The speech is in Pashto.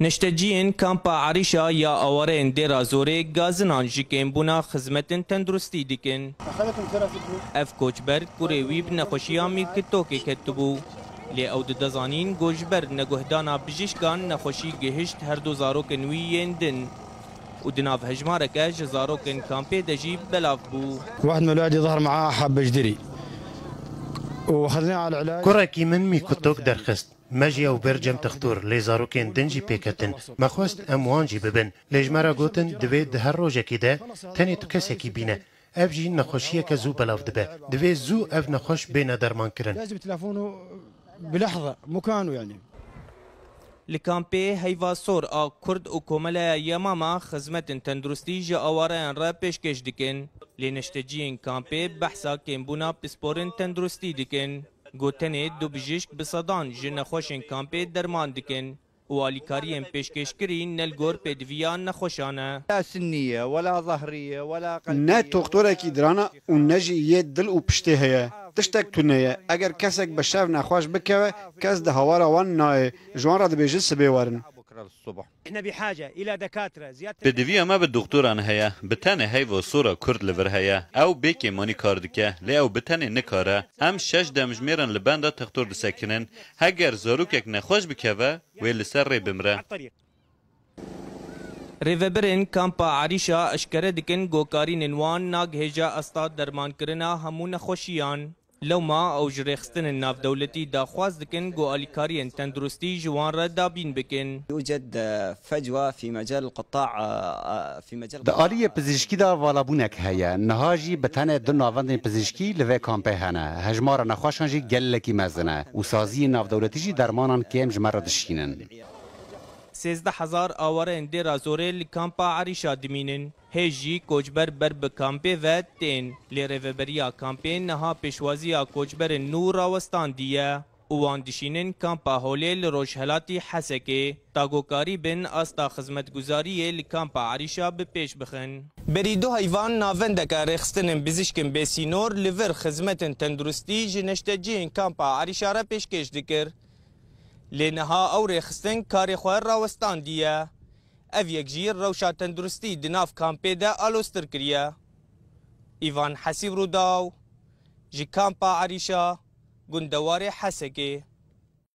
نشتجیین کامپا عریشا یا اوارین دیرا زوری گازنان جیکین بونا خزمت تندرستی دیکن اف کوچبر کوری ویب نخوشی آمی کتوکی کتبو لی اود دزانین گوشبر نگوهدانا بجشکان نخوشی گهشت هر دو زاروک نوی یندن و دناف هجمارك جزارو كان كامبي دجيب بلاف بو واحد من الولادي ظهر معاه حب جديري وخذناه على العلاج كرة كي من مي كتوك درخست مجی او برجم تختور لی زاروکین دنجی پیکتن مخواست ام وانجی ببن لیجمارا گوتن دوی ده هر روژکی ده تنی تو کسکی بینه اف جی نخوشیه که زو بلاف دبه دوی زو اف نخوش بین درمان کرن لازم تلفونو بلحظه مكانه يعني لکامپی هیوا سور آ کرد و کومل یماما خدمت تندرستی جا آواران را پیشکش دکن لینشتجین کامپی بحثا کمبونا پسپورن تندرستی دکن gotenê du bijîşk bi sedan ji nexweşên kampê derman dikin. واليكاريين بيشكشكرين نلغور بيدفيان نخوشانا لا سنية ولا ظهرية ولا قلبية نه تختورة كي درانا ونجي يد دل و پشته هي تشتك تنية اگر كسك بشاف نخوش بكوه كس ده هوارا وان ناي جوان را دبيجي سبيوارن احنا بدویا ما بە دکتۆران هەیە بتانە هەیڤۆ سۆرە کورد لەڤەر هەیە ئەو بێکێ مۆنی کار دکە لێ ئەو بتانێ نکارە ئەم شەش دەمژمێرن لە باندا تەختۆر دەسەکنن هەگەر زۆروکێک نەخۆش بکەوە سر بمره ڕێ کامپا عریشا Kampa دکن گوکاری ننوان ناگ wan استاد درمان کرنا همون خوشیان لەوما ئەو ژرێخستن ناودەولەتی داخواز دکن گۆ ئالیکاریەن تەندروستی ژوان ڕە دابین بکن دە ئالیە پزیشکیدا واڵابوونێک هەیە نەهاژی بەتەنێ دو ناوەندین پزیشکی لەوێ کامپێ هەنە هەژمارە نەخواشان ژی گەلەکی مەزنە و سازی ناودەولەتیژی دەرمانان کێم ژمەڕە دشینن. 13000 awarên dê razorê li kampa Erîşa dimînin. Hêj jî koçber ber bi kampê ve tên. Lê rêveberiya kampên niha pêşwaziya koçberên nû rawestandiye. Wan dişînin kampa holê li Rojhelatî Hesekê. Dagokarî bin asta xizmetguzariyê li kampa Erîşa bi pêş bixin. Berîdo heyvan navendeke rêxistinên bizîşkên bêsînor li vir xizmetên tenduristî ji neşteciyên kampa Erîşa re pêşkêş dikir. لێنەها ئەو ڕێخستن کاری خوێن ڕوەستاندیە ئەڤ یەکژیر ڕەوشا تەندروستی دناف کامپێدا ئالۆستر کریە ئیڤان حەسیب ڕووداو ji Kampa Erîşa gundewارê Hesekê